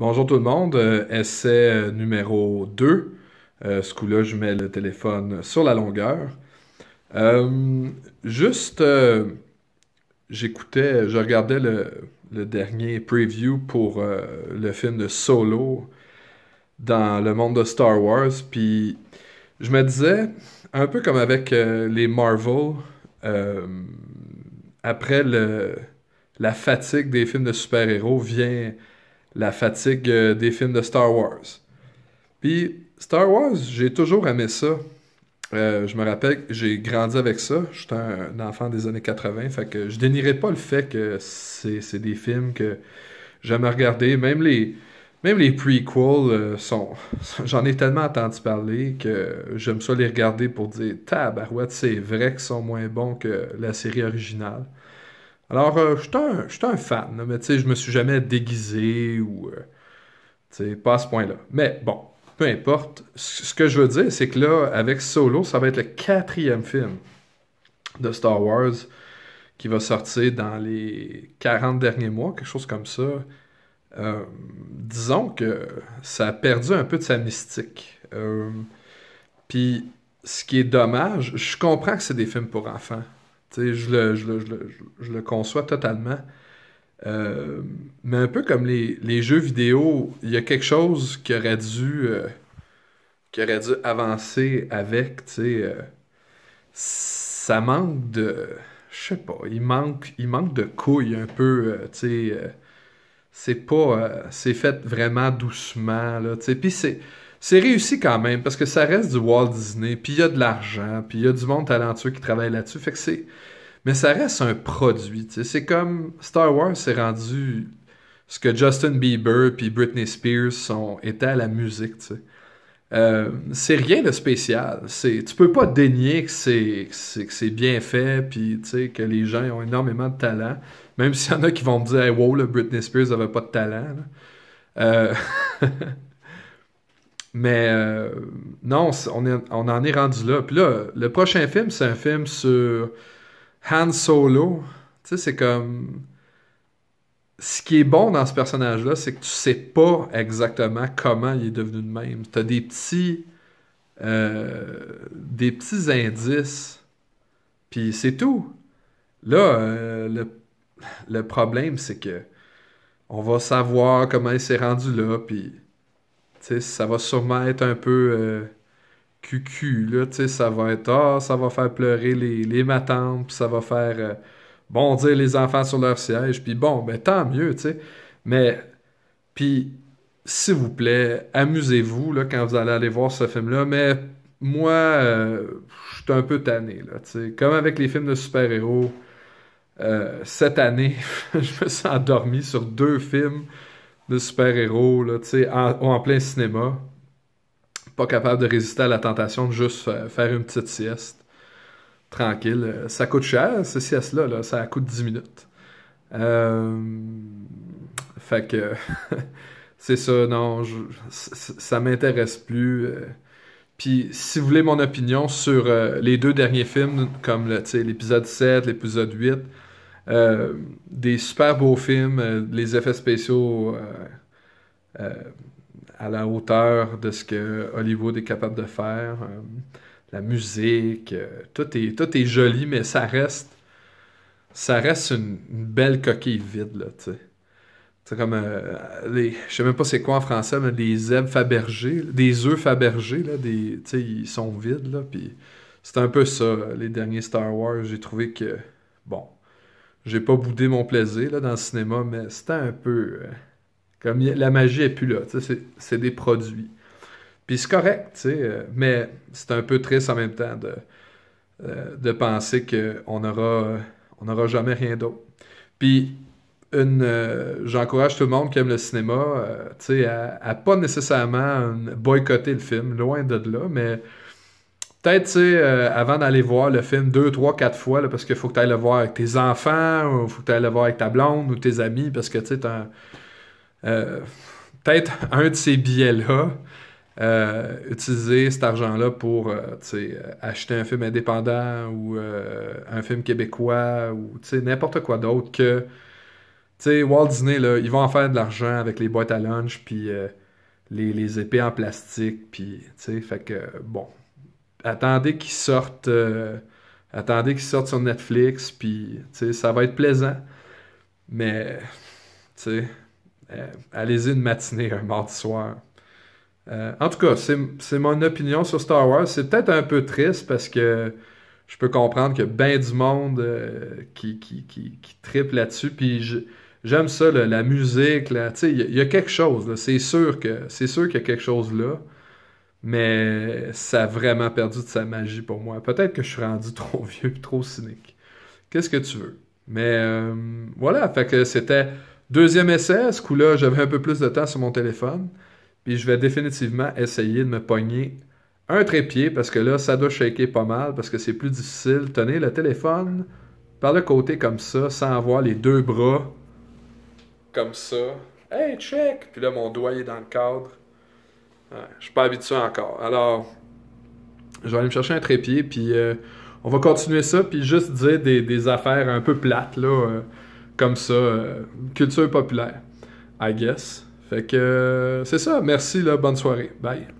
Bonjour tout le monde, euh, essai euh, numéro 2. Euh, ce coup-là, je mets le téléphone sur la longueur. juste, j'écoutais, je regardais le, le, dernier preview pour le film de Solo dans le monde de Star Wars, puis je me disais, un peu comme avec les Marvel, après le, la fatigue des films de super-héros vient la fatigue euh, des films de Star Wars. Puis Star Wars, j'ai toujours aimé ça. Euh, je me rappelle que j'ai grandi avec ça. J'étais un enfant des années 80. Fait que je dénierai pas le fait que c'est des films que j'aime regarder. Même les, même les prequels euh, sont. J'en ai tellement entendu parler que j'aime ça les regarder pour dire Tabarouette, c'est vrai qu'ils sont moins bons que la série originale. Alors, euh, je suis un, fan, mais tu sais, je me suis jamais déguisé ou. Euh, tu sais, pas à ce point-là. Mais bon, peu importe. ce que je veux dire, c'est que là, avec Solo, ça va être le quatrième film de Star Wars qui va sortir dans les 40 derniers mois, quelque chose comme ça. Euh, disons que ça a perdu un peu de sa mystique. Puis, ce qui est dommage, je comprends que c'est des films pour enfants. Je le, je, le, je, le, je le, conçois totalement. Euh, mais un peu comme les, les jeux vidéo, il y a quelque chose qui aurait dû, euh, qui aurait dû avancer avec. sais, euh, ça manque de. Je sais pas, il manque, il manque de couilles un peu. c'est pas. c'est fait vraiment doucement. Là, puis c'est c'est réussi quand même parce que ça reste du Walt Disney, puis il y a de l'argent, puis il y a du monde talentueux qui travaille là-dessus. Fait que c'est. Mais ça reste un produit. C'est comme Star Wars s'est rendu ce que Justin Bieber puis Britney Spears sont, étaient à la musique. Euh, c'est rien de spécial. C'est, tu peux pas dénier que c'est, que c'est bien fait, puis que les gens ont énormément de talent. Même s'il y en a qui vont me dire hey, Wow, Britney Spears n'avait pas de talent. Euh, Mais euh, non, on, on, en est rendu là. Puis là, le prochain film, c'est un film sur Han Solo. Tu sais, c'est comme. Ce qui est bon dans ce personnage-là, c'est que tu sais pas exactement comment il est devenu de même. Tu as des petits. Euh, des petits indices. Puis c'est tout. Là, euh, le, le problème, c'est que on va savoir comment il s'est rendu là, puis ça va sûrement être un peu euh, cucu, ça va être ah, ça va faire pleurer les, les matantes, ça va faire euh, bondir les enfants sur leur siège, puis bon, ben tant mieux, tu Mais, puis, s'il vous plaît, amusez-vous là, quand vous allez aller voir ce film-là, mais moi, euh, je suis un peu tanné, là, Comme avec les films de super-héros, cette année, je me suis endormi sur deux films de super-héros, en, en plein cinéma, pas capable de résister à la tentation de juste faire une petite sieste, tranquille. Euh, ça coûte cher, ces siestes-là, ça coûte 10 minutes. Euh, fait que c'est ça, non, ça m'intéresse plus. Euh. Puis si vous voulez mon opinion sur les deux derniers films, comme l'épisode 7, l'épisode 8, euh, des super beaux films, euh, les effets spéciaux euh, à la hauteur de ce que Hollywood est capable de faire. la musique, tout, est, tout est joli, mais ça reste, ça reste une, belle coquille vide, là, sais. C'est comme les, je sais même pas c'est quoi en français, mais des œufs Fabergé, des œufs Fabergé là, des, ils sont vides là, puis c'est un peu ça les derniers Star Wars. J'ai trouvé que bon, j'ai pas boudé mon plaisir là, dans le cinéma, mais c'était un peu. Euh, comme la magie est plus là, c'est des produits. Puis c'est correct, euh, mais c'est un peu triste en même temps de, euh, de penser qu'on n'aura on jamais rien d'autre. Puis une, j'encourage tout le monde qui aime le cinéma, à, à, pas nécessairement boycotter le film, loin de là, mais peut-être, tu sais euh, avant d'aller voir le film deux, trois, quatre fois, parce qu'il faut que tu ailles le voir avec tes enfants, ou faut que tu ailles le voir avec ta blonde ou tes amis, parce que, tu sais, euh, peut-être un de ces billets-là, euh, utiliser cet argent-là pour, acheter un film indépendant ou un film québécois ou, n'importe quoi d'autre que, tu sais Walt Disney, là, ils vont en faire de l'argent avec les boîtes à lunch, puis... Les, les, épées en plastique, puis, tu sais, fait que, bon, attendez qu'ils sortent, euh, attendez qu'ils sortent sur Netflix, puis ça va être plaisant. Mais euh, allez-y une matinée un mardi soir. Euh, en tout cas, c'est mon opinion sur Star Wars. C'est peut-être un peu triste parce que je peux comprendre que bien du monde qui, qui, tripe là-dessus. j'aime ça, la musique. Il y, a quelque chose. C'est sûr qu'il y a quelque chose là. Mais ça a vraiment perdu de sa magie pour moi. Peut-être que je suis rendu trop vieux, trop cynique. Qu'est-ce que tu veux? Mais euh, voilà, fait que c'était deuxième essai. Ce coup-là, j'avais un peu plus de temps sur mon téléphone. Puis je vais définitivement essayer de me pogner un trépied parce que là, ça doit shaker pas mal parce que c'est plus difficile. Tenez le téléphone par le côté comme ça, sans avoir les deux bras comme ça. Hey, check! Puis là, mon doigt est dans le cadre. Ouais, je suis pas habitué encore. Alors, je vais aller me chercher un trépied, puis euh, on va continuer ça, puis juste dire des, affaires un peu plates, là, euh, comme ça, euh, culture populaire, I guess. Fait que c'est ça, merci, là, bonne soirée, bye.